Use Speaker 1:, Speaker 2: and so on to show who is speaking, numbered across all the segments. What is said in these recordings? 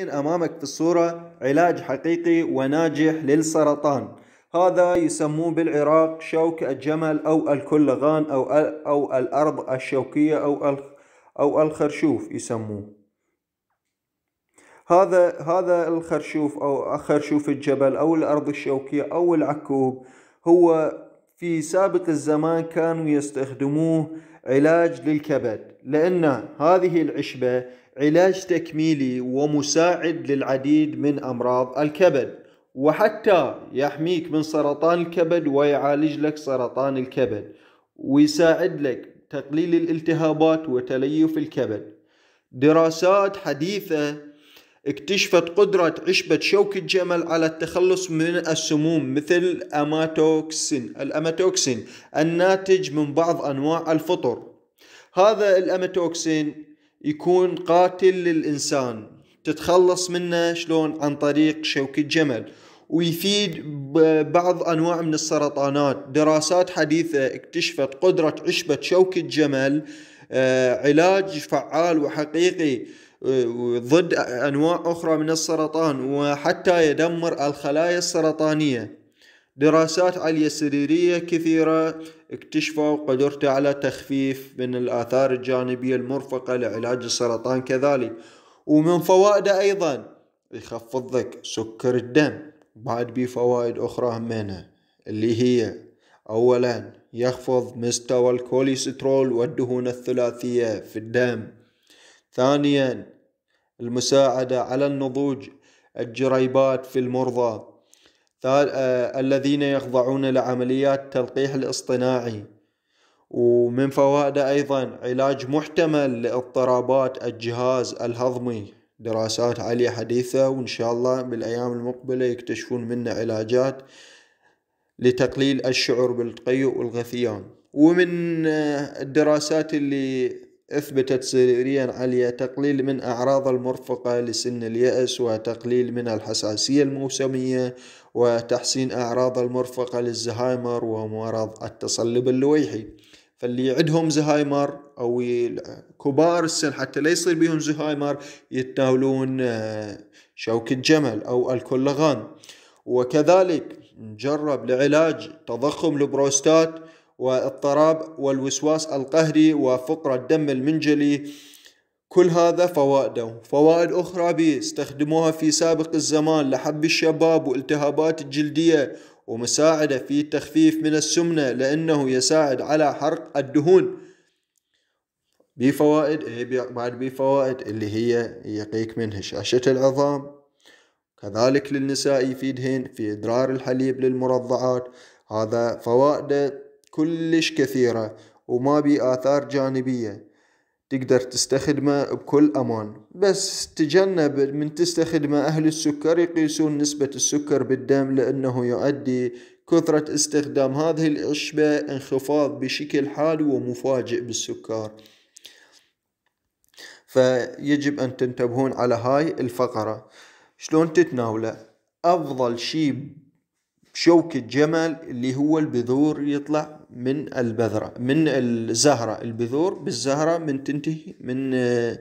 Speaker 1: أمامك في الصورة علاج حقيقي وناجح للسرطان هذا يسموه بالعراق شوك الجمل أو الكلغان أو أو الأرض الشوكية أو أو الخرشوف يسموه هذا هذا الخرشوف أو خرشوف الجبل أو الأرض الشوكية أو العكوب هو في سابق الزمان كانوا يستخدموه علاج للكبد لأن هذه العشبة علاج تكميلي ومساعد للعديد من أمراض الكبد وحتى يحميك من سرطان الكبد ويعالج لك سرطان الكبد ويساعد لك تقليل الالتهابات وتليف الكبد دراسات حديثة اكتشفت قدرة عشبة شوك الجمل على التخلص من السموم مثل الأماتوكسين الأماتوكسين الناتج من بعض أنواع الفطر هذا الأماتوكسين يكون قاتل للإنسان تتخلص منه شلون عن طريق شوك الجمل ويفيد بعض أنواع من السرطانات دراسات حديثة اكتشفت قدرة عشبة شوك الجمل آه، علاج فعال وحقيقي آه، ضد أنواع أخرى من السرطان وحتى يدمر الخلايا السرطانية دراسات عالية سريرية كثيرة اكتشفوا قدرته على تخفيف من الآثار الجانبية المرفقة لعلاج السرطان كذلك ومن فوائده أيضا يخفض لك سكر الدم بعد بيه فوائد أخرى منها اللي هي أولا يخفض مستوى الكوليسترول والدهون الثلاثية في الدم ثانيا المساعدة على النضوج الجريبات في المرضى آه، الذين يخضعون لعمليات تلقيح الاصطناعي ومن فوائده أيضا علاج محتمل لاضطرابات الجهاز الهضمي دراسات عالية حديثة وإن شاء الله بالأيام المقبلة يكتشفون منه علاجات لتقليل الشعور بالتقيؤ والغثيان ومن آه، الدراسات اللي أثبتت سريريا عالية تقليل من أعراض المرفقة لسن اليأس وتقليل من الحساسية الموسمية وتحسين أعراض المرفقة للزهايمر ومرض التصلب اللويحي فاللي عندهم زهايمر أو كبار السن حتى لا يصير بهم زهايمر يتناولون آه، شوكة جمل أو الكولاغان وكذلك نجرب لعلاج تضخم البروستات واضطراب والوسواس القهري وفقر الدم المنجلي كل هذا فوائده فوائد أخرى بيستخدموها في سابق الزمان لحب الشباب والتهابات الجلدية ومساعدة في التخفيف من السمنة لأنه يساعد على حرق الدهون بفوائد إيه، بعد بفوائد اللي هي يقيك من هشاشة العظام كذلك للنساء يفيدهن في إدرار الحليب للمرضعات هذا فوائده كلش كثيرة وما بي آثار جانبية تقدر تستخدمه بكل أمان بس تجنب من تستخدمه أهل السكر يقيسون نسبة السكر بالدم لأنه يؤدي كثرة استخدام هذه العشبة انخفاض بشكل حاد ومفاجئ بالسكر فيجب أن تنتبهون على هاي الفقرة شلون تتناوله أفضل شيء شوكة جمل اللي هو البذور يطلع من البذرة من الزهرة البذور بالزهرة من تنتهي من آه،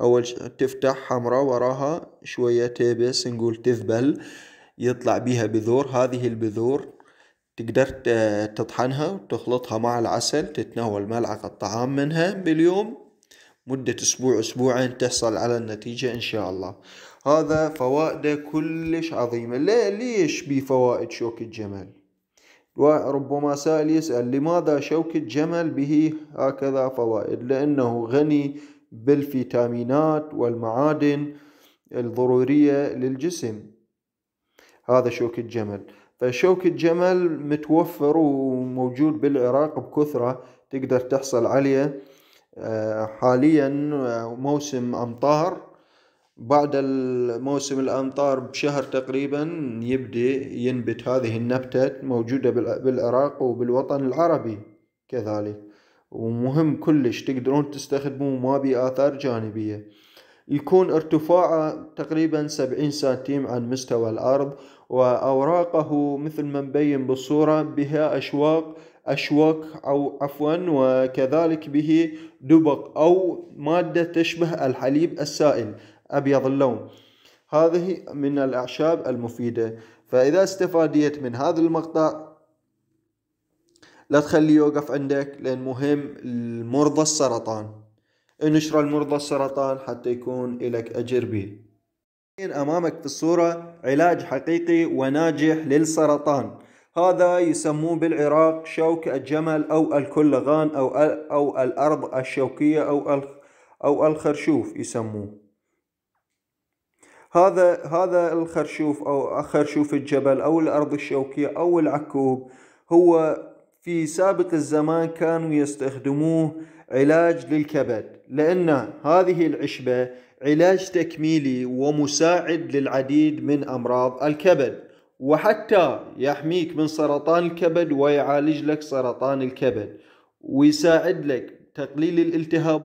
Speaker 1: أول تفتح حمراء وراها شوية تيبس نقول تذبل يطلع بيها بذور هذه البذور تقدر تطحنها وتخلطها مع العسل تتناول ملعقة طعام منها باليوم مدة أسبوع أسبوعين تحصل على النتيجة إن شاء الله هذا فوائده كلش عظيمة ليه ليش بيه فوائد شوك الجمل ربما سائل يسأل لماذا شوك الجمل به هكذا فوائد لأنه غني بالفيتامينات والمعادن الضرورية للجسم هذا شوك الجمل فشوك الجمل متوفر وموجود بالعراق بكثرة تقدر تحصل عليه آه، حاليا آه، موسم أمطار بعد الموسم الأمطار بشهر تقريبا يبدأ ينبت هذه النبتة موجودة بالعراق وبالوطن العربي كذلك ومهم كلش تقدرون تستخدموه ما بي آثار جانبية يكون ارتفاعه تقريبا سبعين سنتيم عن مستوى الأرض وأوراقه مثل ما مبين بالصورة بها أشواق أشواك أو عفوا وكذلك به دبق أو مادة تشبه الحليب السائل أبيض اللون هذه من الأعشاب المفيدة فإذا استفاديت من هذا المقطع لا تخليه يوقف عندك لأن مهم لمرضى السرطان انشر المرضى السرطان حتى يكون لك أجر به أمامك في الصورة علاج حقيقي وناجح للسرطان هذا يسموه بالعراق شوك الجمل أو الكلغان أو أو الأرض الشوكية أو أو الخرشوف يسموه هذا هذا الخرشوف او خرشوف الجبل او الارض الشوكيه او العكوب هو في سابق الزمان كانوا يستخدموه علاج للكبد لان هذه العشبه علاج تكميلي ومساعد للعديد من امراض الكبد وحتى يحميك من سرطان الكبد ويعالج لك سرطان الكبد ويساعد لك تقليل الالتهاب